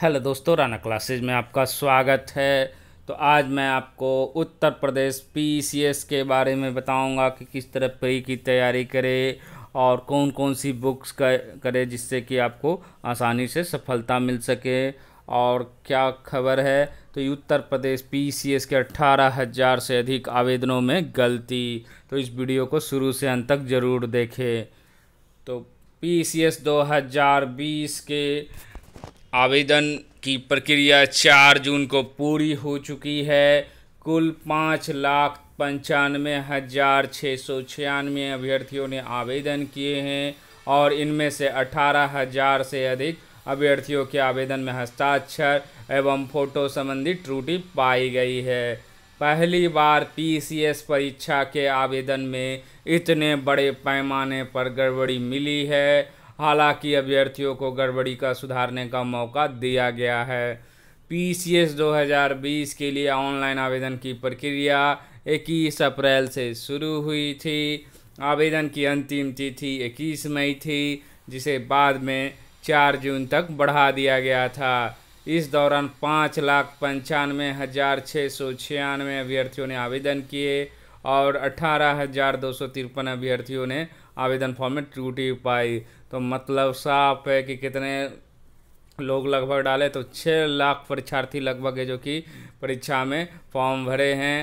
hello दोस्तों Rana classes में आपका स्वागत है तो आज मैं आपको उत्तर प्रदेश पीसीएस के बारे में बताऊंगा कि किस तरह प्री की तैयारी करें और कौन कौन सी बुक्स करें जिससे कि आपको आसानी से सफलता मिल सके और क्या खबर है तो उत्तर प्रदेश पीसीएस के अट्ठारह हज़ार से अधिक आवेदनों में गलती तो इस वीडियो को शुरू से अंत तक ज़रूर देखें तो पी सी के आवेदन की प्रक्रिया चार जून को पूरी हो चुकी है कुल पाँच लाख पंचानवे हज़ार छः सौ छियानवे अभ्यर्थियों ने आवेदन किए हैं और इनमें से अठारह हज़ार से अधिक अभ्यर्थियों के आवेदन में हस्ताक्षर एवं फोटो संबंधी त्रुटि पाई गई है पहली बार पीसीएस परीक्षा के आवेदन में इतने बड़े पैमाने पर गड़बड़ी मिली है हालांकि अभ्यर्थियों को गड़बड़ी का सुधारने का मौका दिया गया है पी सी एस दो हज़ार बीस के लिए ऑनलाइन आवेदन की प्रक्रिया इक्कीस अप्रैल से शुरू हुई थी आवेदन की अंतिम तिथि इक्कीस मई थी जिसे बाद में चार जून तक बढ़ा दिया गया था इस दौरान पाँच लाख पंचानवे हज़ार छः सौ छियानवे अभ्यर्थियों ने आवेदन किए और अठारह हज़ार दो सौ तिरपन अभ्यर्थियों ने आवेदन फॉर्म में त्रुटि पाई तो मतलब साफ है कि कितने लोग लगभग डाले तो छः लाख परीक्षार्थी लगभग है जो कि परीक्षा में फॉर्म भरे हैं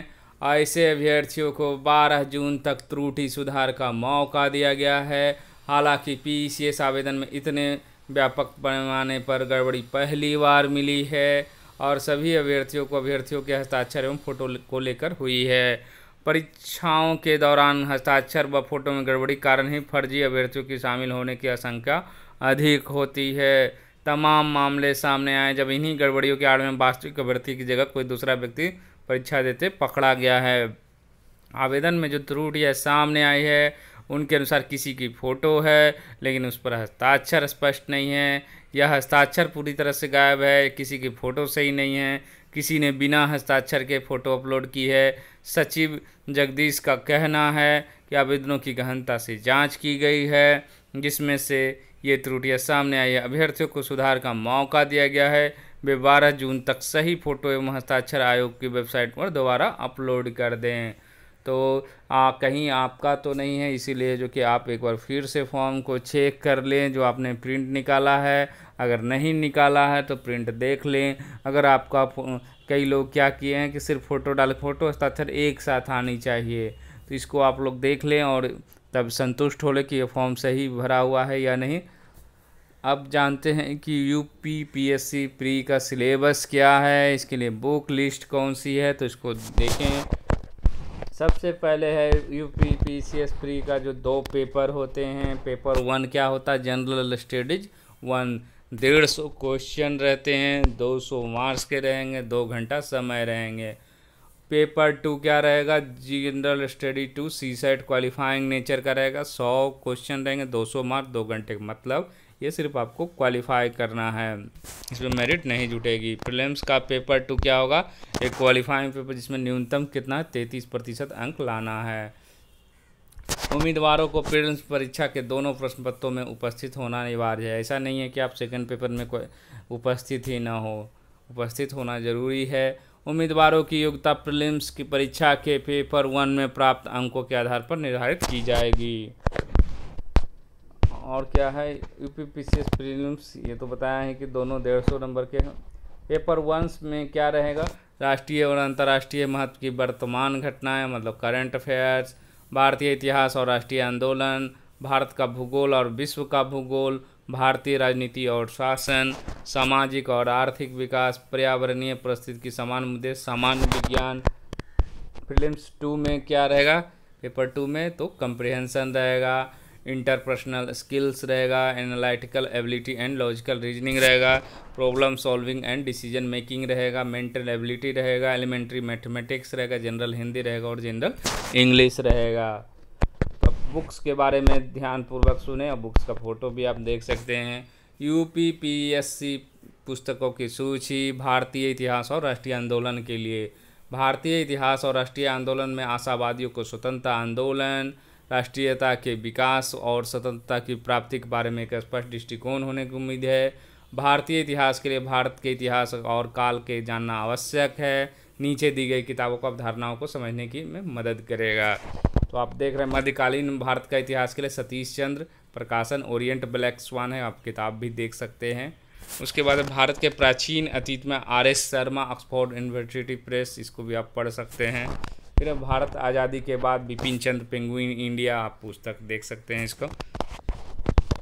ऐसे अभ्यर्थियों को 12 जून तक त्रुटि सुधार का मौका दिया गया है हालांकि पी आवेदन में इतने व्यापक पैमाने पर गड़बड़ी पहली बार मिली है और सभी अभ्यर्थियों को अभ्यर्थियों के हस्ताक्षर एवं फोटो को लेकर हुई है परीक्षाओं के दौरान हस्ताक्षर व फोटो में गड़बड़ी कारण ही फर्जी अभ्यर्थियों की शामिल होने की आशंका अधिक होती है तमाम मामले सामने आए जब इन्हीं गड़बड़ियों के आड़ में वास्तविक अभ्यर्थी की जगह कोई दूसरा व्यक्ति परीक्षा देते पकड़ा गया है आवेदन में जो त्रुटियाँ सामने आई है उनके अनुसार किसी की फ़ोटो है लेकिन उस पर हस्ताक्षर स्पष्ट नहीं है यह हस्ताक्षर पूरी तरह से गायब है किसी की फ़ोटो सही नहीं है किसी ने बिना हस्ताक्षर के फ़ोटो अपलोड की है सचिव जगदीश का कहना है कि आवेदनों की गहनता से जांच की गई है जिसमें से ये त्रुटियाँ सामने आई है अभ्यर्थियों को सुधार का मौका दिया गया है वे बारह जून तक सही फ़ोटो एवं हस्ताक्षर आयोग की वेबसाइट पर दोबारा अपलोड कर दें तो आ, कहीं आपका तो नहीं है इसीलिए जो कि आप एक बार फिर से फॉर्म को चेक कर लें जो आपने प्रिंट निकाला है अगर नहीं निकाला है तो प्रिंट देख लें अगर आपका कई लोग क्या किए हैं कि सिर्फ फ़ोटो डाल फोटो हस्ताक्षर एक साथ आनी चाहिए तो इसको आप लोग देख लें और तब संतुष्ट हो ले कि ये फॉर्म सही भरा हुआ है या नहीं अब जानते हैं कि U P P S C pre का सिलेबस क्या है इसके लिए बुक लिस्ट कौन सी है तो इसको देखें सबसे पहले है U P P C S pre का जो दो पेपर होते हैं पेपर वन क्या होता है जनरल स्टडीज वन डेढ़ सौ क्वेश्चन रहते हैं दो सौ मार्क्स के रहेंगे दो घंटा समय रहेंगे पेपर टू क्या रहेगा general study two C set qualifying nature का रहेगा सौ क्वेश्चन रहेंगे दो सौ मार्क्स दो घंटे मतलब ये सिर्फ आपको क्वालिफाई करना है इसमें मेरिट नहीं जुटेगी प्रीलिम्स का पेपर टू क्या होगा एक क्वालिफाइंग पेपर जिसमें न्यूनतम कितना तैंतीस प्रतिशत अंक लाना है उम्मीदवारों को प्रीलिम्स परीक्षा के दोनों प्रश्न पत्रों में उपस्थित होना अनिवार्य है ऐसा नहीं है कि आप सेकेंड पेपर में उपस्थित ही ना हो उपस्थित होना जरूरी है उम्मीदवारों की योग्यता प्रिलिम्स की परीक्षा के पेपर वन में प्राप्त अंकों के आधार पर निर्धारित की जाएगी और क्या है U P P C S prelims ये तो बताया है कि दोनों डेढ़ सौ नंबर के हैं पेपर वंस में क्या रहेगा राष्ट्रीय और अंतर्राष्ट्रीय महत्व की वर्तमान घटनाएं मतलब करंट अफेयर्स भारतीय इतिहास और राष्ट्रीय आंदोलन भारत का भूगोल और विश्व का भूगोल भारतीय राजनीति और शासन सामाजिक और आर्थिक विकास पर्यावरणीय परिस्थिति की समान मुद्दे सामान्य विज्ञान फिल्म्स टू में क्या रहेगा पेपर टू में तो कंप्रिहेंसन रहेगा इंटरपर्सनल स्किल्स रहेगा analytical ability and logical reasoning रहेगा problem solving and decision making रहेगा मेंटल एबिलिटी रहेगा एलिमेंट्री मैथमेटिक्स रहेगा जनरल हिंदी रहेगा और जनरल इंग्लिश रहेगा अब बुक्स के बारे में ध्यानपूर्वक सुने और बुक्स का फ़ोटो भी आप देख सकते हैं U P P S C पुस्तकों की सूची भारतीय इतिहास और राष्ट्रीय आंदोलन के लिए भारतीय इतिहास और राष्ट्रीय आंदोलन में आशावादियों को स्वतंत्रता आंदोलन राष्ट्रीयता के विकास और स्वतंत्रता की प्राप्ति के बारे में एक स्पष्ट दृष्टिकोण होने की उम्मीद है भारतीय इतिहास के लिए भारत के इतिहास और काल के जानना आवश्यक है नीचे दी गई किताबों को अवधारणाओं को समझने की में मदद करेगा तो आप देख रहे हैं मध्यकालीन भारत का इतिहास के लिए सतीश चंद्र प्रकाशन ओरिएंट ब्लैक स्वान है आप किताब भी देख सकते हैं उसके बाद भारत के प्राचीन अतीत में R S Sharma Oxford University Press इसको भी आप पढ़ सकते हैं फिर भारत आज़ादी के बाद बिपिन चंद्र पेंगुइन इंडिया आप पुस्तक देख सकते हैं इसको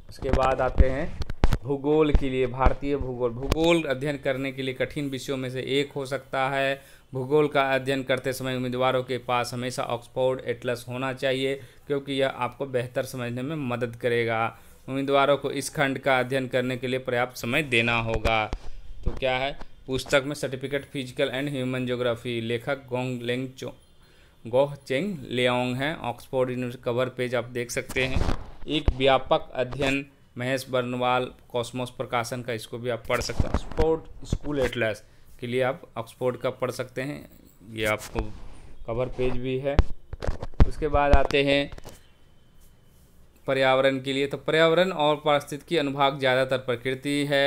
उसके बाद आते हैं भूगोल के लिए भारतीय भूगोल भूगोल अध्ययन करने के लिए कठिन विषयों में से एक हो सकता है भूगोल का अध्ययन करते समय उम्मीदवारों के पास हमेशा ऑक्सफोर्ड एटलस होना चाहिए क्योंकि यह आपको बेहतर समझने में मदद करेगा उम्मीदवारों को इस खंड का अध्ययन करने के लिए पर्याप्त समय देना होगा तो क्या है पुस्तक में certificate physical and human geography लेखक Gong Leong Goh Cheng Leong हैं ऑक्सफोर्ड यूनिवर्सिटी कवर पेज आप देख सकते हैं एक व्यापक अध्ययन महेश बर्नवाल कॉस्मोस प्रकाशन का इसको भी आप पढ़ सकते हैं ऑक्सफोर्ड स्कूल एटलस के लिए आप ऑक्सफोर्ड का पढ़ सकते हैं ये आपको कवर पेज भी है उसके बाद आते हैं पर्यावरण के लिए तो पर्यावरण और पारिस्थितिकी अनुभाग ज़्यादातर प्रकृति है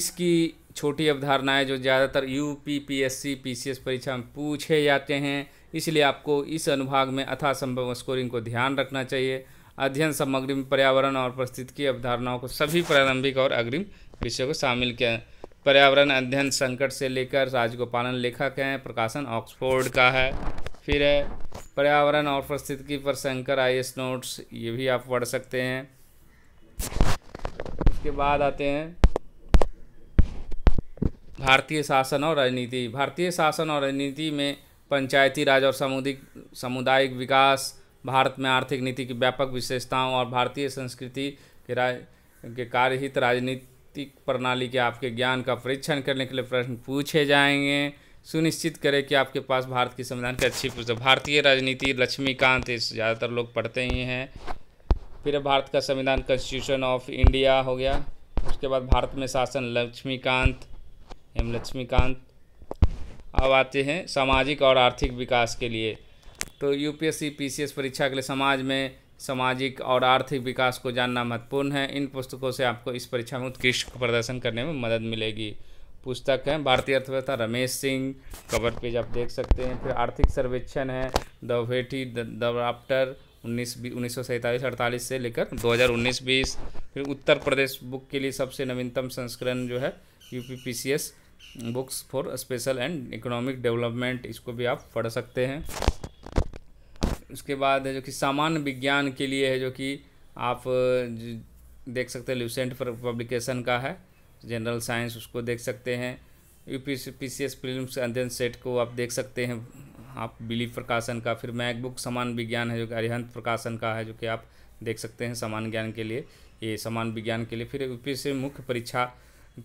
इसकी छोटी अवधारणाएं जो ज़्यादातर U P P S C P C S परीक्षा में पूछे जाते हैं इसलिए आपको इस अनुभाग में अथासंभव स्कोरिंग को ध्यान रखना चाहिए अध्ययन सामग्री में पर्यावरण और परिस्थिति की अवधारणाओं को सभी प्रारंभिक और अग्रिम विषयों को शामिल किया पर्यावरण अध्ययन संकट से लेकर राजगोपालन लेखक हैं प्रकाशन ऑक्सफोर्ड का है फिर है पर्यावरण और परिस्थितिकी पर शंकर आई एस नोट्स ये भी आप पढ़ सकते हैं उसके बाद आते हैं भारतीय शासन और राजनीति भारतीय शासन और राजनीति में पंचायती राज और सामुदायिक सामुदायिक विकास भारत में आर्थिक नीति की व्यापक विशेषताओं और भारतीय संस्कृति के राज के कार्यहित राजनीतिक प्रणाली के आपके ज्ञान का परीक्षण करने के लिए प्रश्न पूछे जाएंगे सुनिश्चित करें कि आपके पास भारत की संविधान की अच्छी पुस्तक भारतीय राजनीति लक्ष्मीकांत ज़्यादातर लोग पढ़ते ही हैं फिर भारत का संविधान कॉन्स्टिट्यूशन ऑफ इंडिया हो गया उसके बाद भारत में शासन लक्ष्मीकांत एम लक्ष्मीकांत अब आते हैं सामाजिक और आर्थिक विकास के लिए तो यूपीएससी पीसीएस परीक्षा के लिए समाज में सामाजिक और आर्थिक विकास को जानना महत्वपूर्ण है इन पुस्तकों से आपको इस परीक्षा में उत्कृष्ट प्रदर्शन करने में मदद मिलेगी पुस्तक हैं भारतीय अर्थव्यवस्था रमेश सिंह कवर पेज आप देख सकते हैं फिर आर्थिक सर्वेक्षण है द वेटी द आफ्टर उन्नीस उन्नीस सौ सैंतालीस अड़तालीस से लेकर दो हज़ार उन्नीस बीस फिर उत्तर प्रदेश बुक के लिए सबसे नवीनतम संस्करण जो है U P P C S books for special and economic development इसको भी आप पढ़ सकते हैं उसके बाद है जो कि सामान्य विज्ञान के लिए है जो कि आप देख सकते हैं ल्यूसेंट पब्लिकेशन का है जनरल साइंस उसको देख सकते हैं U P C P C S set को आप देख सकते हैं आप बिलीव प्रकाशन का फिर मैक बुक समान विज्ञान है जो कि अरिहंत प्रकाशन का है जो कि आप देख सकते हैं समान ज्ञान के लिए ये समान विज्ञान के लिए फिर यू मुख्य परीक्षा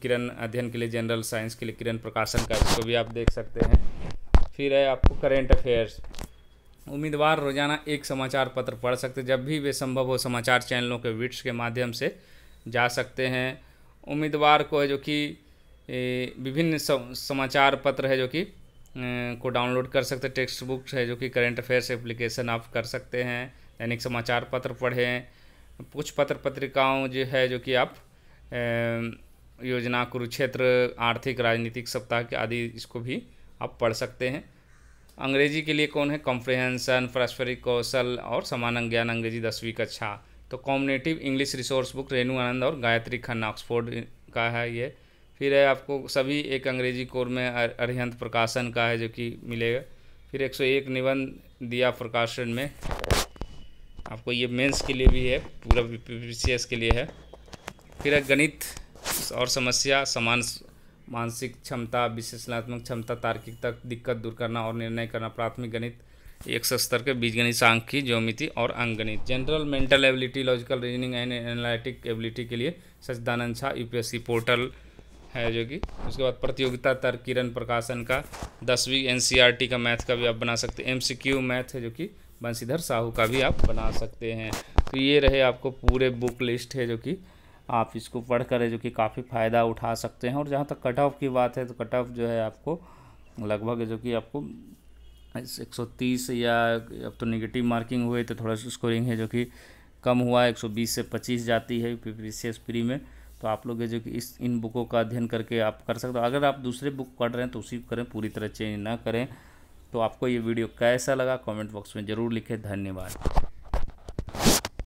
किरण अध्ययन के लिए जनरल साइंस के लिए किरण प्रकाशन का इसको भी आप देख सकते हैं फिर है आपको करेंट अफेयर्स उम्मीदवार रोजाना एक समाचार पत्र पढ़ सकते जब भी वे संभव हो समाचार चैनलों के विट्स के माध्यम से जा सकते हैं उम्मीदवार को है जो कि विभिन्न समाचार पत्र है जो कि को डाउनलोड कर सकते हैं टेक्स्ट बुक्स है जो कि करेंट अफेयर्स एप्लीकेशन आप कर सकते हैं दैनिक समाचार पत्र पढ़ें कुछ पत्र पत्रिकाओं जो है जो कि आप योजना कुरुक्षेत्र आर्थिक राजनीतिक सप्ताह के आदि इसको भी आप पढ़ सकते हैं अंग्रेजी के लिए कौन है कॉम्प्रिहेंसन पारस्परिक कौशल और समान ज्ञान अंग्रेजी दसवीं कक्षा तो communicative English resource book Renu Anand और गायत्री खन्ना ऑक्सफोर्ड का है ये फिर है आपको सभी एक अंग्रेजी कोर में अरिहंत प्रकाशन का है जो कि मिलेगा फिर 101 निबंध दिया प्रकाशन में आपको ये मेंस के लिए भी है पूरा पी के लिए है फिर है गणित और समस्या समान मानसिक क्षमता विश्लेषणात्मक क्षमता तार्किक तक दिक्कत दूर करना और निर्णय करना प्राथमिक गणित एक सौ स्तर के गणित सांख्यिकी ज्योमिति और अंग गणित general mental ability logical reasoning and analytic ability के लिए सचिदानंद झा यू पोर्टल है जो कि उसके बाद प्रतियोगिता तर किरण प्रकाशन का दसवीं टी e का मैथ का भी आप बना सकते हैं क्यू मैथ है जो कि बंशीधर साहू का भी आप बना सकते हैं तो ये रहे आपको पूरे बुक लिस्ट है जो कि आप इसको पढ़ कर जो कि काफ़ी फ़ायदा उठा सकते हैं और जहाँ तक कट ऑफ की बात है तो कट ऑफ जो है आपको लगभग जो कि आपको 130 या अब तो नेगेटिव मार्किंग हुए तो थोड़ा सा स्कोरिंग है जो कि कम हुआ 120 से 25 जाती है पी प्री में तो आप लोग जो कि इस इन बुकों का अध्ययन करके आप कर सकते हो अगर आप दूसरे बुक पढ़ रहे हैं तो उसी करें पूरी तरह चेंज ना करें तो आपको ये वीडियो कैसा लगा कमेंट बॉक्स में ज़रूर लिखें धन्यवाद